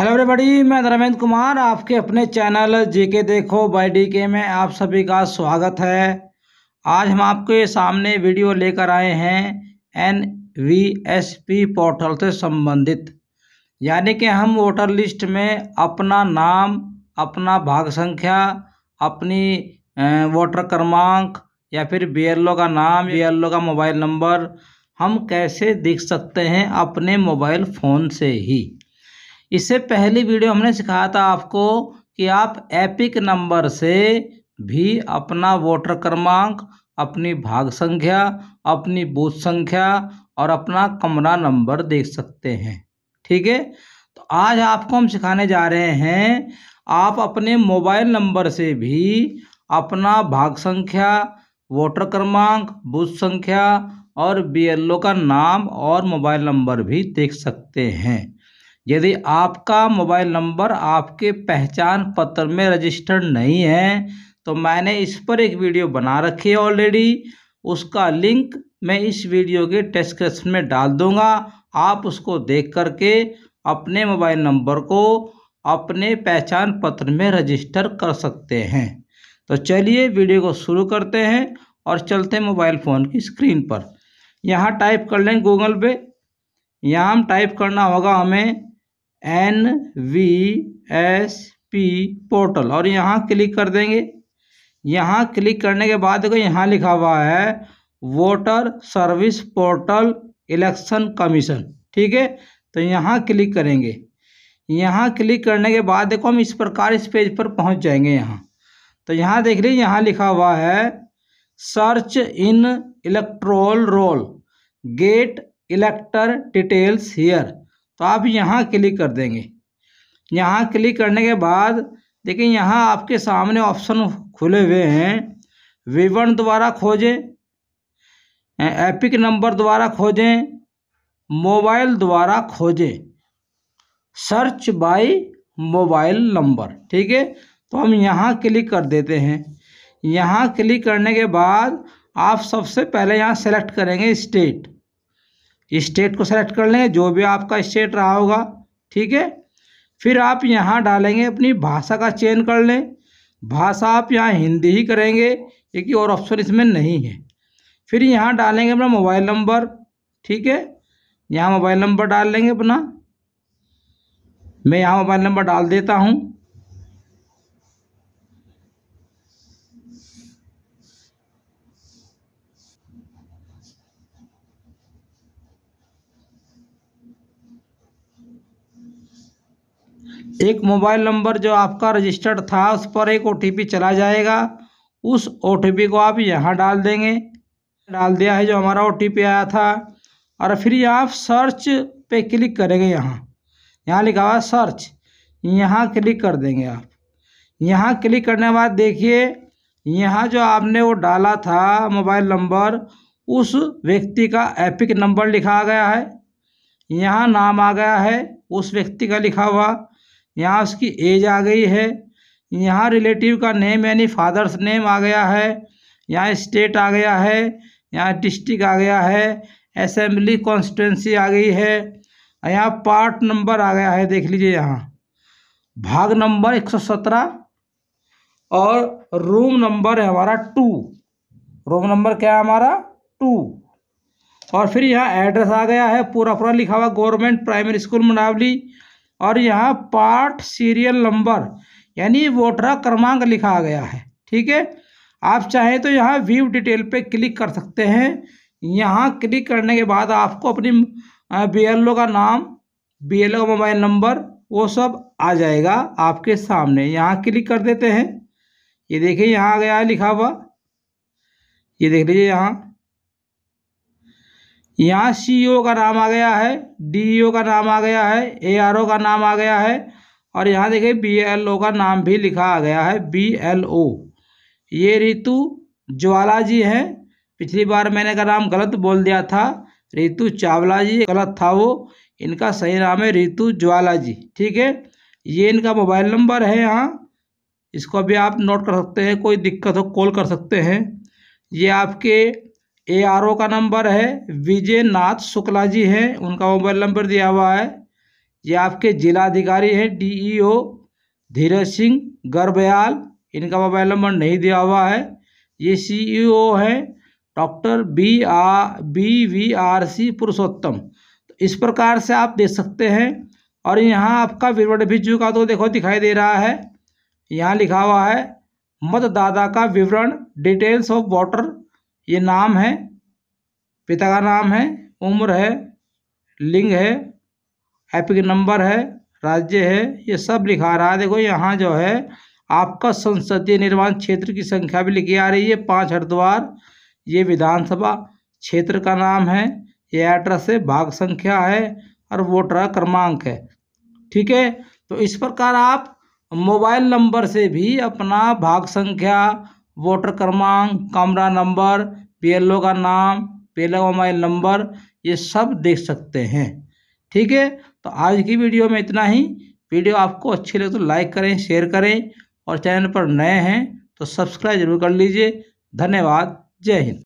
hello everybody मैं धर्मेंद्र कुमार आपके अपने चैनल जेके देखो बाय डीके में आप सभी का स्वागत है आज हम आपके सामने वीडियो लेकर आए हैं N V S P portal से संबंधित यानी कि हम वोटर लिस्ट में अपना नाम अपना भाग संख्या अपनी वोटर क्रमांक या फिर बी का नाम बी का मोबाइल नंबर हम कैसे देख सकते हैं अपने मोबाइल फ़ोन से ही इससे पहली वीडियो हमने सिखाया था आपको कि आप एपिक नंबर से भी अपना वोटर क्रमांक अपनी भाग संख्या अपनी बूथ संख्या और अपना कमरा नंबर देख सकते हैं ठीक है तो आज आपको हम सिखाने जा रहे हैं आप अपने मोबाइल नंबर से भी अपना भाग संख्या वोटर क्रमांक बूथ संख्या और बीएलओ का नाम और मोबाइल नंबर भी देख सकते हैं यदि आपका मोबाइल नंबर आपके पहचान पत्र में रजिस्टर्ड नहीं है तो मैंने इस पर एक वीडियो बना रखी है ऑलरेडी उसका लिंक मैं इस वीडियो के डिस्क्रिप्शन में डाल दूंगा आप उसको देख करके अपने मोबाइल नंबर को अपने पहचान पत्र में रजिस्टर कर सकते हैं तो चलिए वीडियो को शुरू करते हैं और चलते हैं मोबाइल फ़ोन की स्क्रीन पर यहाँ टाइप कर लें गूगल पे यहाँ हम टाइप करना होगा हमें N V S P portal और यहाँ क्लिक कर देंगे यहाँ क्लिक करने के बाद देखो यहाँ लिखा हुआ है voter service portal election commission ठीक है तो यहाँ क्लिक करेंगे यहाँ क्लिक करने के बाद देखो हम इस प्रकार इस पेज पर पहुँच जाएंगे यहाँ तो यहाँ देख लीजिए यहाँ लिखा हुआ है search in electoral roll get elector details here तो आप यहाँ क्लिक कर देंगे यहाँ क्लिक करने के बाद देखिए यहाँ आपके सामने ऑप्शन खुले हुए हैं विवरण द्वारा खोजें एपिक नंबर द्वारा खोजें मोबाइल द्वारा खोजें सर्च बाय मोबाइल नंबर ठीक है तो हम यहाँ क्लिक कर देते हैं यहाँ क्लिक करने के बाद आप सबसे पहले यहाँ सेलेक्ट करेंगे स्टेट स्टेट को सेलेक्ट कर लेंगे जो भी आपका स्टेट रहा होगा ठीक है फिर आप यहाँ डालेंगे अपनी भाषा का चयन कर लें भाषा आप यहाँ हिंदी ही करेंगे क्योंकि और ऑप्शन इसमें नहीं है फिर यहाँ डालेंगे अपना मोबाइल नंबर ठीक है यहाँ मोबाइल नंबर डाल लेंगे अपना मैं यहाँ मोबाइल नंबर डाल देता हूँ एक मोबाइल नंबर जो आपका रजिस्टर्ड था उस पर एक ओ चला जाएगा उस ओ को आप यहाँ डाल देंगे डाल दिया है जो हमारा ओ आया था और फिर आप सर्च पे क्लिक करेंगे यहाँ यहाँ लिखा हुआ सर्च यहाँ क्लिक कर देंगे आप यहाँ क्लिक करने के बाद देखिए यहाँ जो आपने वो डाला था मोबाइल नंबर उस व्यक्ति का एपिक नंबर लिखा गया है यहाँ नाम आ गया है उस व्यक्ति का लिखा हुआ यहाँ उसकी एज आ गई है यहाँ रिलेटिव का नेम यानी फादर्स नेम आ गया है यहाँ स्टेट आ गया है यहाँ डिस्ट्रिक्ट आ गया है असेंबली कॉन्स्टिट्यूंसी आ गई है यहाँ पार्ट नंबर आ गया है देख लीजिए यहाँ भाग नंबर एक सौ सत्रह और रूम नंबर है हमारा टू रूम नंबर क्या है हमारा टू और फिर यहाँ एड्रेस आ गया है पूरा पूरा लिखा हुआ गवर्नमेंट प्राइमरी स्कूल मुनावली और यहाँ पार्ट सीरियल नंबर यानी वोटरा क्रमांक लिखा गया है ठीक है आप चाहें तो यहाँ व्यू डिटेल पे क्लिक कर सकते हैं यहाँ क्लिक करने के बाद आपको अपनी बी का नाम बी का मोबाइल नंबर वो सब आ जाएगा आपके सामने यहाँ क्लिक कर देते हैं ये देखिए यहाँ आ गया है लिखा हुआ ये देख लीजिए यहाँ यहाँ सी ओ का नाम आ गया है डी ओ e का नाम आ गया है ए आर ओ का नाम आ गया है और यहाँ देखिए बी एल ओ का नाम भी लिखा आ गया है बी एल ओ ये रितु ज्वाला जी हैं पिछली बार मैंने का नाम गलत बोल दिया था रितु चावला जी गलत था वो इनका सही नाम है रितु ज्वाला जी ठीक है ये इनका मोबाइल नंबर है यहाँ इसको भी आप नोट कर सकते हैं कोई दिक्कत हो कॉल कर सकते हैं ये आपके ए आर ओ का नंबर है विजय नाथ शुक्ला जी हैं उनका मोबाइल नंबर दिया हुआ है ये आपके जिलाधिकारी हैं D E O Dheeraj Singh Garbyal इनका मोबाइल नंबर नहीं दिया हुआ है ये सी ई ओ हैं doctor B R B V R C Purushottam तो इस प्रकार से आप देख सकते हैं और यहाँ आपका विवरण भी चुका तो देखो दिखाई दे रहा है यहाँ लिखा हुआ है मतदाता का विवरण डिटेल्स ऑफ वोटर ये नाम है पिता का नाम है उम्र है लिंग है एपिक नंबर है राज्य है ये सब लिखा रहा है देखो यहाँ जो है आपका संसदीय निर्वाचन क्षेत्र की संख्या भी लिखी आ रही है पाँच हरिद्वार ये विधानसभा क्षेत्र का नाम है ये एड्रेस है भाग संख्या है और वोटर क्रमांक है ठीक है तो इस प्रकार आप मोबाइल नंबर से भी अपना भाग संख्या वोटर क्रमांक कमरा नंबर पी एल ओ का नाम P L O mobile number ये सब देख सकते हैं ठीक है तो आज की वीडियो में इतना ही वीडियो आपको अच्छी लगे तो लाइक करें शेयर करें और चैनल पर नए हैं तो सब्सक्राइब जरूर कर लीजिए धन्यवाद जय हिंद